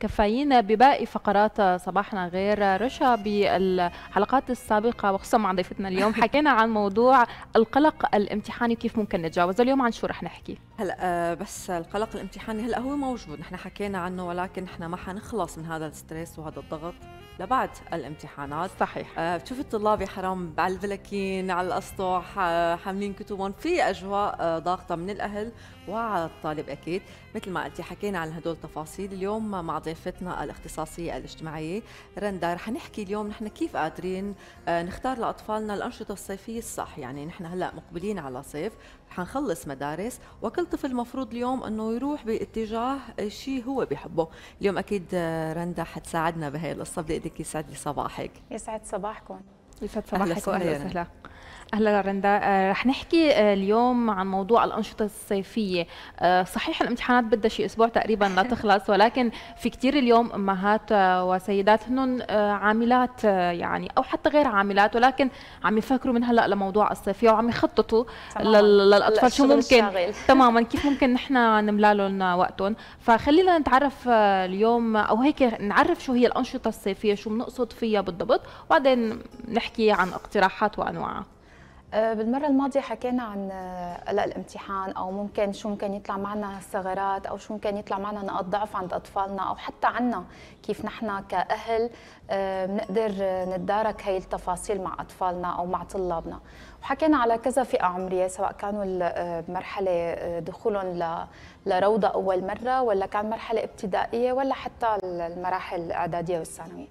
كفايينا بباقي فقرات صباحنا غير رشا بالحلقات السابقة وخصوصا مع ضيفتنا اليوم حكينا عن موضوع القلق الامتحاني وكيف ممكن نتجاوزه اليوم عن شو رح نحكي هلا آه، بس القلق الامتحاني هلا هو موجود نحن حكينا عنه ولكن نحن ما حنخلص من هذا الستريس وهذا الضغط لبعد الامتحانات صحيح آه بتشوف الطلاب يا حرام على البلكين على الاسطح آه، حاملين كتبهم في اجواء آه ضاغطه من الاهل وعلى الطالب اكيد مثل ما قلتي حكينا عن هدول التفاصيل اليوم مع ضيفتنا الاختصاصيه الاجتماعيه رندا رح نحكي اليوم نحن كيف قادرين آه نختار لاطفالنا الانشطه الصيفيه الصح يعني نحن هلا مقبلين على صيف حنخلص مدارس وكل طفل مفروض اليوم انه يروح باتجاه الشيء هو بحبه اليوم اكيد آه، رندا حتساعدنا بهي القصه بدي اقول يسعد لي صباحك يسعد صباحكم يسعد صباحك اهلا وسهلا اهلا رندا آه، رح نحكي آه، اليوم عن موضوع الانشطه الصيفيه آه، صحيح الامتحانات بدها شي اسبوع تقريبا لا تخلص ولكن في كثير اليوم امهات وسيدات هن عاملات يعني او حتى غير عاملات ولكن عم يفكروا من هلا لموضوع الصيفيه وعم يخططوا للاطفال شو ممكن تماما كيف ممكن نحن نملى لهم وقتهم فخلينا نتعرف اليوم او هيك نعرف شو هي الانشطه الصيفيه شو بنقصد فيها بالضبط وبعدين نحكي عن اقتراحات وانواعها آه، بالمرة الماضية حكينا عن آه، قلق الامتحان أو ممكن شو ممكن يطلع معنا ثغرات أو شو ممكن يطلع معنا نقاط ضعف عند أطفالنا أو حتى عنا كيف نحن كأهل آه، بنقدر نتدارك هاي التفاصيل مع أطفالنا أو مع طلابنا وحكينا على كذا فئة عمرية سواء كانوا بمرحلة دخولهم لروضة أول مرة ولا كان مرحلة ابتدائية ولا حتى المراحل الإعدادية والثانوية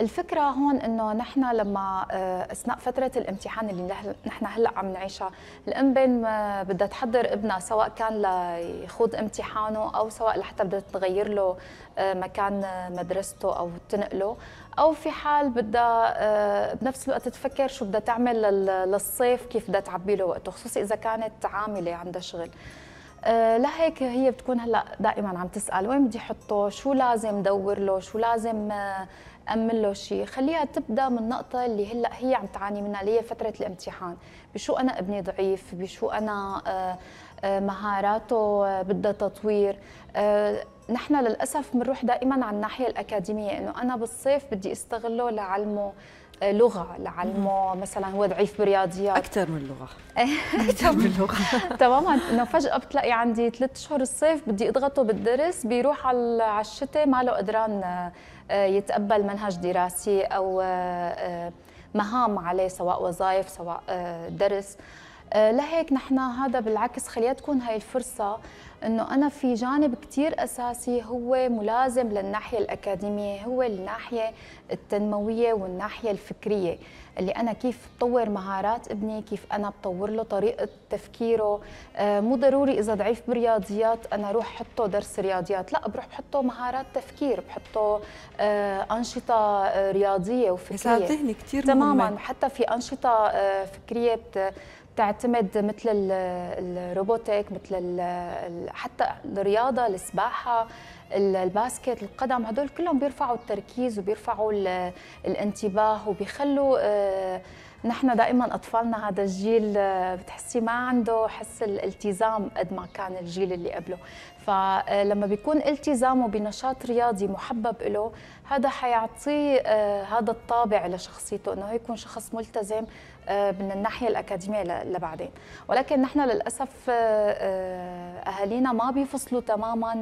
الفكره هون انه نحن لما آه، اثناء فتره الامتحان اللي نحن هلا عم نعيشها الام بين ما بدها تحضر ابنها سواء كان ليخوض امتحانه او سواء لحتى بدها تغير له آه، مكان مدرسته او تنقله او في حال بدها آه، بنفس الوقت تفكر شو بدها تعمل للصيف كيف بدها تعبي له وقته خصوصي اذا كانت عامله عندها شغل لهيك هي بتكون هلا دائما عم تسال وين بدي احطه شو لازم دور له شو لازم امن له شيء خليها تبدا من النقطه اللي هلا هي عم تعاني منها اللي هي فتره الامتحان بشو انا ابني ضعيف بشو انا آه، آه، مهاراته آه، بدها تطوير نحن للاسف بنروح دائما على الناحيه الاكاديميه انه انا بالصيف بدي استغله لعلمه لغه لعلمه مثلا هو ضعيف بالرياضيات اكثر من لغه اكثر من لغه تماما انه فجاه بتلاقي عندي ثلاث شهور الصيف بدي اضغطه بالدرس بيروح على الشتاء ما له قدران آه، يتقبل منهج دراسي او آه، آه، مهام عليه سواء وظائف سواء درس آه، لهيك نحن هذا بالعكس خليها تكون هاي الفرصة انه انا في جانب كثير اساسي هو ملازم للناحية الاكاديمية هو الناحية التنموية والناحية الفكرية اللي انا كيف بطور مهارات ابني كيف انا بطور له طريقة تفكيره آه، مو ضروري اذا ضعيف بالرياضيات انا اروح احطه درس رياضيات لا بروح بحطه مهارات تفكير بحطه آه، انشطة رياضية وفكرية ذهني كثير تماما حتى في انشطة فكرية بت تعتمد مثل الروبوتيك مثل حتى الرياضه السباحه الباسكت القدم هدول كلهم بيرفعوا التركيز وبيرفعوا الانتباه وبيخلوا آه، نحن دائما اطفالنا هذا الجيل آه، بتحسي ما عنده حس الالتزام قد ما كان الجيل اللي قبله فلما آه، بيكون التزامه بنشاط رياضي محبب له هذا حيعطيه هذا الطابع لشخصيته انه يكون شخص ملتزم آه، من الناحيه الاكاديميه لبعدين ولكن نحن للاسف آه، آه، اهالينا ما بيفصلوا تماما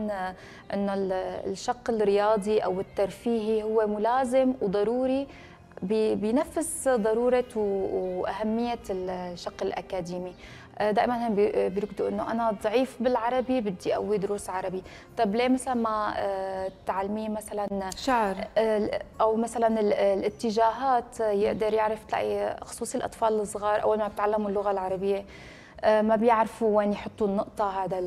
انه الشق الرياضي او الترفيهي هو ملازم وضروري بنفس ضروره واهميه الشق الاكاديمي دائما هم بيركضوا انه انا ضعيف بالعربي بدي اقوي دروس عربي طب ليه مثلا ما آه، تعلميه مثلا شعر آه، او مثلا الاتجاهات يقدر يعرف تلاقي خصوصي الاطفال الصغار اول ما بتعلموا اللغه العربيه آه، ما بيعرفوا وين يحطوا النقطه هذا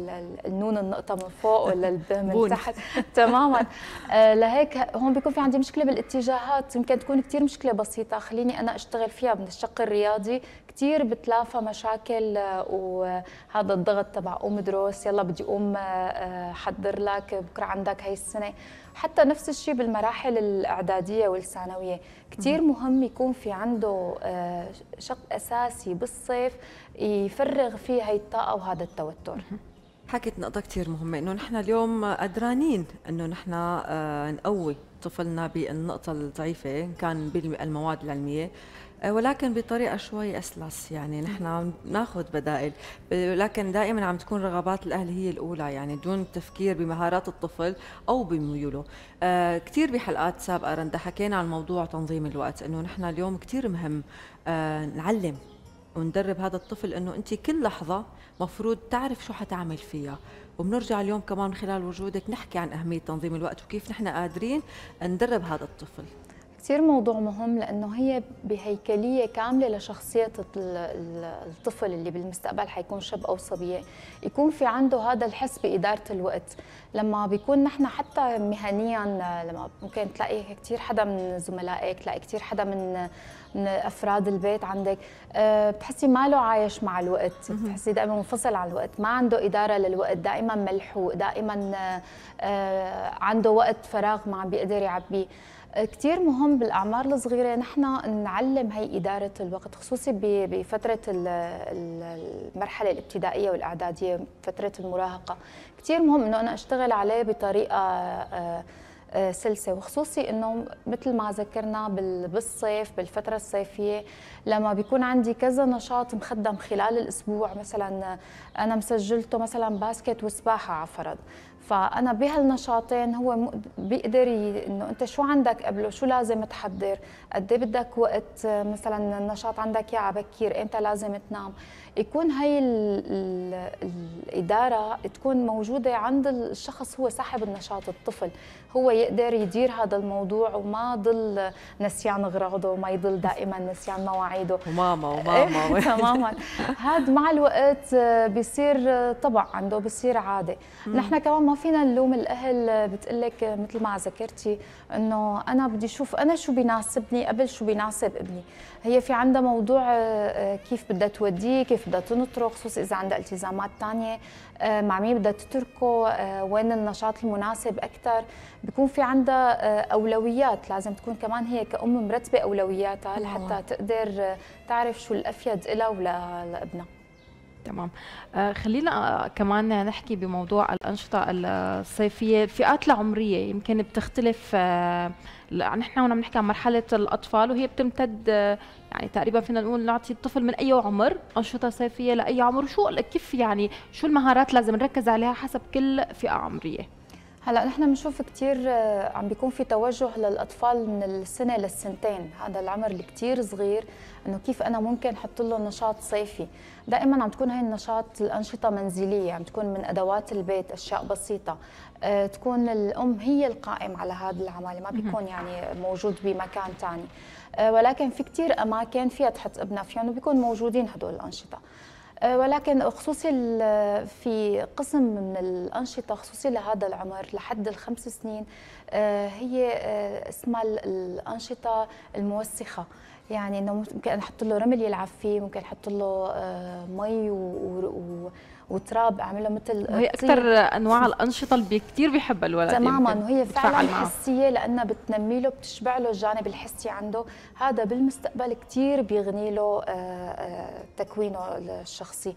النون النقطه من فوق ولا من تحت تماما آه، لهيك هون بيكون في عندي مشكله بالاتجاهات يمكن تكون كثير مشكله بسيطه خليني انا اشتغل فيها من الشق الرياضي كثير بتلافى مشاكل آه، وهذا الضغط تبع قوم دروس يلا بدي قوم حضر لك بكره عندك هاي السنه حتى نفس الشيء بالمراحل الاعداديه والثانويه كثير مهم يكون في عنده شق اساسي بالصيف يفرغ فيه هي الطاقه وهذا التوتر حكيت نقطة كثير مهمة انه نحن اليوم قدرانين انه نحن آه، نقوي طفلنا بالنقطة الضعيفة إن كان بالمواد العلمية آه، ولكن بطريقه شوي اسلس يعني نحن ناخذ بدائل ولكن دائما عم تكون رغبات الاهل هي الاولى يعني دون التفكير بمهارات الطفل او بميوله آه، كثير بحلقات سابقه رندا حكينا عن موضوع تنظيم الوقت انه نحن اليوم كثير مهم نعلم وندرب هذا الطفل انه انت كل لحظه مفروض تعرف شو حتعمل فيها وبنرجع اليوم كمان من خلال وجودك نحكي عن اهميه تنظيم الوقت وكيف نحن قادرين ندرب هذا الطفل كثير موضوع مهم لانه هي بهيكليه كامله لشخصيه الطفل اللي بالمستقبل حيكون شاب او صبيه يكون في عنده هذا الحس باداره الوقت لما بيكون نحن حتى مهنيا لما ممكن تلاقي كثير حدا من زملائك تلاقي كثير حدا من من افراد البيت عندك أه، بتحسي ما له عايش مع الوقت بتحسي دائما منفصل عن الوقت ما عنده اداره للوقت دائما ملحوق دائما أه، عنده وقت فراغ ما عم بيقدر يعبيه أه، كثير مهم بالأعمار الصغيرة نحن نعلم هي إدارة الوقت خصوصي بفترة المرحلة الابتدائية والإعدادية فترة المراهقة كثير مهم أنه أنا أشتغل عليه بطريقة آه، سلسه وخصوصي انه مثل ما ذكرنا بالصيف بالفتره الصيفيه لما بيكون عندي كذا نشاط مخدم خلال الاسبوع مثلا انا مسجلته مثلا باسكت وسباحه على فرض فانا بهالنشاطين هو بيقدر انه انت شو عندك قبله شو لازم تحضر قد إيه بدك وقت مثلا النشاط عندك يا بكير انت لازم تنام يكون هي ال الاداره تكون موجوده عند الشخص هو صاحب النشاط الطفل هو يقدر يدير هذا الموضوع وما ضل نسيان اغراضه وما يضل دائما نسيان مواعيده وماما وماما إيه، تماما هذا مع الوقت بيصير طبع عنده بيصير عاده نحن كمان ما فينا نلوم الاهل بتقلك مثل ما ذكرتي انه انا بدي اشوف انا شو بيناسبني قبل شو بيناسب ابني هي في عندها موضوع آه، كيف بدها توديه كيف بدها تنطره خصوصي اذا عندها التزامات ثانيه مع آه، مين بدها تتركه آه، وين النشاط المناسب اكثر بيكون في عندها اولويات لازم تكون كمان هي كأم مرتبه اولوياتها لحتى تقدر تعرف شو الافيد لها ولابنها تمام آه خلينا آه كمان نحكي بموضوع الأنشطة الصيفية الفئات العمرية يمكن بتختلف آه نحن هنا بنحكي عن مرحلة الأطفال وهي بتمتد آه، يعني تقريبا فينا نقول نعطي الطفل من أي عمر أنشطة صيفية لأي عمر شو كيف يعني شو المهارات لازم نركز عليها حسب كل فئة عمرية هلا نحن بنشوف كثير آه، عم بيكون في توجه للاطفال من السنه للسنتين هذا العمر اللي كثير صغير انه كيف انا ممكن احط له نشاط صيفي دائما عم تكون هاي النشاط الانشطه منزليه عم تكون من ادوات البيت اشياء بسيطه آه، تكون الام هي القائم على هذا العمل ما بيكون يعني موجود بمكان ثاني آه، ولكن في كثير اماكن فيها تحط ابنها فيهم وبيكون موجودين هدول الانشطه أه، ولكن خصوصي في قسم من الأنشطة خصوصي لهذا العمر لحد الخمس سنين أه، هي أه، اسمها الأنشطة الموسخة يعني انه ممكن أحط له رمل يلعب فيه ممكن أحط له مي وتراب عامله مثل وهي اكثر انواع الانشطه اللي كثير بيحبها الولد تماما وهي فعلا حسيه لانها بتنمي له بتشبع له الجانب الحسي عنده هذا بالمستقبل كثير بيغني له آه، آه، تكوينه الشخصي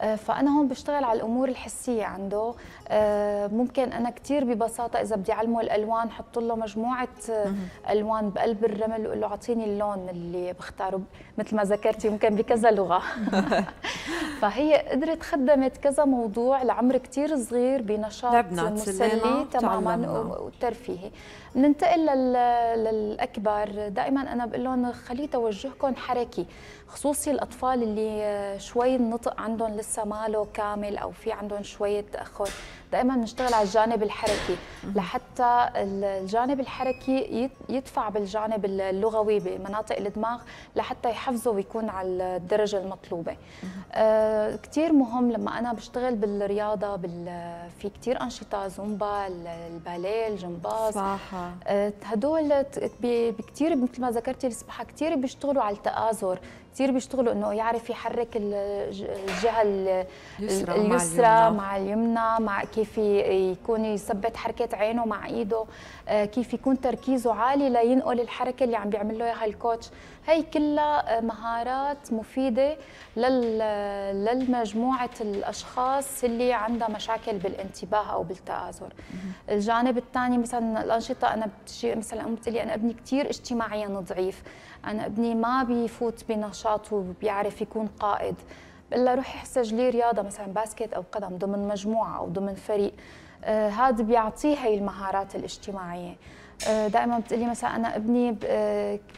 آه، فانا هون بشتغل على الامور الحسيه عنده ممكن انا كثير ببساطه اذا بدي اعلمه الالوان حط له مجموعه الوان بقلب الرمل وقول له اعطيني اللون اللي بختاره مثل ما ذكرتي ممكن بكذا لغه فهي قدرت خدمت جربت كذا موضوع لعمر كتير صغير بنشاط مسلي تماما وترفيهي ننتقل للاكبر دائما انا بقول لهم خلي توجهكم حركي خصوصي الاطفال اللي شوي النطق عندهم لسه ماله كامل او في عندهم شويه تاخر دائما بنشتغل على الجانب الحركي لحتى الجانب الحركي يدفع بالجانب اللغوي بمناطق الدماغ لحتى يحفظه ويكون على الدرجه المطلوبه آه، كثير مهم لما انا بشتغل بالرياضه بال... في كثير انشطه زومبا الباليه الجمباز صح آه، هدول بكثير مثل ما ذكرتي السباحه كثير بيشتغلوا على التآزر كثير بيشتغلوا انه يعرف يحرك الجهه اليسرى, اليسرى مع اليمنى مع كيف يكون يثبت حركه عينه مع ايده آه، كيف يكون تركيزه عالي لينقل الحركه اللي عم بيعمل له اياها الكوتش هي كلها آه، مهارات مفيده آه، للمجموعه الاشخاص اللي عندها مشاكل بالانتباه او بالتآزر الجانب الثاني مثلا الانشطه انا بتجي مثلا ام لي انا ابني كثير اجتماعيا ضعيف انا ابني ما بيفوت بنشاط وبيعرف يكون قائد بقول له روحي سجلي رياضه مثلا باسكت او قدم ضمن مجموعه او ضمن فريق آه هذا بيعطيه هي المهارات الاجتماعيه آه، دائما بتقولي مثلا انا ابني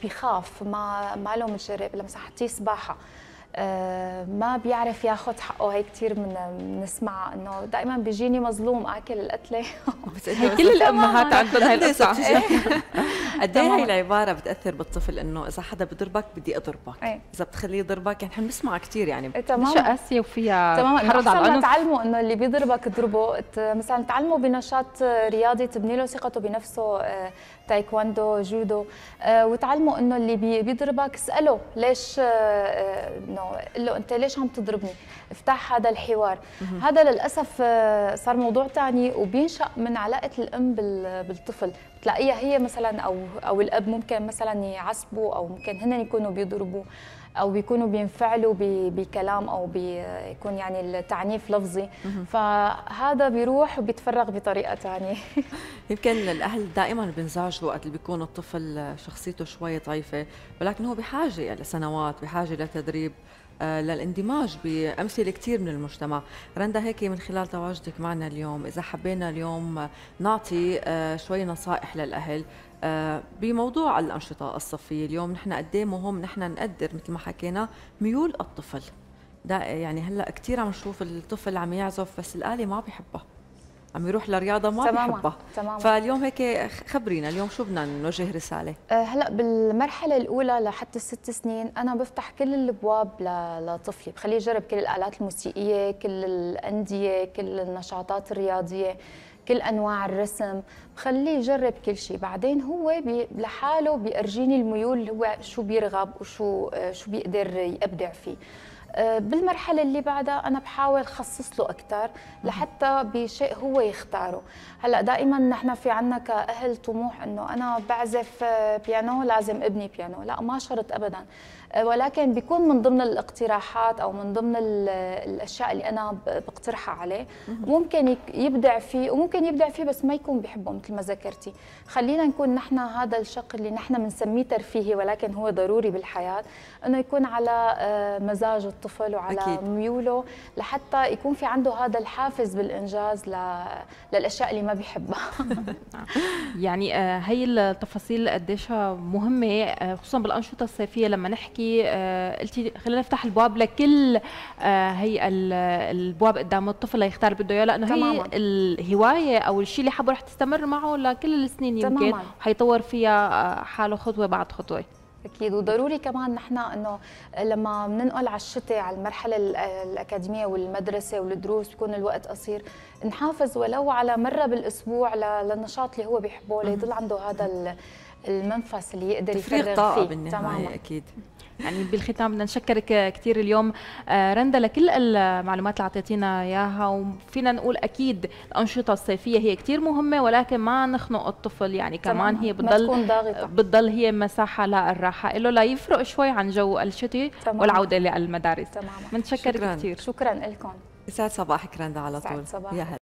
بخاف آه، ما ما له مجرب لما صحتي سباحه آه، ما بيعرف ياخذ حقه هي كثير من بنسمعها انه دائما بيجيني مظلوم اكل القتله كل الامهات عندهم هاي القصه إيه. قد ايه هي العباره بتاثر بالطفل انه اذا حدا بضربك بدي اضربك إيه. اذا بتخليه يضربك يعني بنسمعها كثير يعني إيه، مش قاسيه وفيها تمام حرض على العنف تعلمه انه اللي بيضربك اضربه مثلا تعلمه بنشاط رياضي تبني له ثقته بنفسه آه، تايكوندو جودو آه، وتعلمه انه اللي بيضربك اساله ليش انه قل له انت ليش عم تضربني افتح هذا الحوار مم. هذا للاسف آه، صار موضوع ثاني وبينشا من علاقه الام بالطفل بتلاقيها هي مثلا او او الاب ممكن مثلا يعصبوا او ممكن هن يكونوا بيضربوه او بيكونوا بينفعلوا بكلام او بيكون يعني التعنيف لفظي فهذا بيروح وبيتفرغ بطريقه ثانيه يمكن الاهل دائما بينزعجوا وقت اللي بيكون الطفل شخصيته شوي ضعيفه ولكن هو بحاجه يعني لسنوات بحاجه لتدريب آه، للاندماج بامثله كثير من المجتمع، رندا هيك من خلال تواجدك معنا اليوم اذا حبينا اليوم نعطي آه، شوي نصائح للاهل آه، بموضوع الأنشطة الصفية اليوم نحن قد إيه مهم نحن نقدر مثل ما حكينا ميول الطفل ده يعني هلا كثير عم نشوف الطفل عم يعزف بس الآلة ما بيحبها عم يروح لرياضة ما تماما. بيحبها تماما. فاليوم هيك خبرينا اليوم شو بدنا نوجه رسالة آه، هلا بالمرحلة الأولى لحتى الست سنين أنا بفتح كل الأبواب لطفلي بخليه يجرب كل الآلات الموسيقية كل الأندية كل النشاطات الرياضية كل انواع الرسم بخليه يجرب كل شيء بعدين هو بي لحاله بيرجيني الميول هو شو بيرغب وشو آه، شو بيقدر يبدع فيه آه، بالمرحله اللي بعدها انا بحاول خصص له اكثر لحتى بشيء هو يختاره هلا دائما نحن في عنا كاهل طموح انه انا بعزف آه، بيانو لازم ابني بيانو لا ما شرط ابدا أه، ولكن بيكون من ضمن الاقتراحات او من ضمن الاشياء اللي انا بقترحها عليه ممكن يبدع فيه وممكن يبدع فيه بس ما يكون بحبه مثل ما ذكرتي خلينا نكون نحن هذا الشق اللي نحن بنسميه ترفيهي ولكن هو ضروري بالحياه انه يكون على أه، مزاج الطفل وعلى أكيد. ميوله لحتى يكون في عنده هذا الحافز بالانجاز للاشياء اللي ما بيحبها يعني هي آه، التفاصيل قديش مهمه خصوصا بالانشطه الصيفيه لما نحكي بتحكي آه، قلتي خلينا نفتح البواب لكل آه، هي البواب قدام الطفل ليختار بده اياه لانه هي الهوايه او الشيء اللي حابه رح تستمر معه لكل السنين يمكن تماما. وحيطور فيها آه، حاله خطوه بعد خطوه اكيد وضروري كمان نحن انه لما بننقل على الشتاء على المرحله الاكاديميه والمدرسه والدروس بيكون الوقت قصير نحافظ ولو على مره بالاسبوع للنشاط اللي هو بيحبه ليضل عنده هذا المنفس اللي يقدر يفرغ فيه بالنهايه اكيد يعني بالختام بدنا نشكرك كثير اليوم آه، رندا لكل المعلومات اللي اعطيتينا اياها وفينا نقول اكيد الانشطه الصيفيه هي كثير مهمه ولكن ما نخنق الطفل يعني كمان هي بتضل بتضل هي مساحه للراحه له ليفرق شوي عن جو الشتي والعوده للمدارس تماما بنتشكرك كثير شكرا لكم يسعد صباحك رندا على طول يا هلا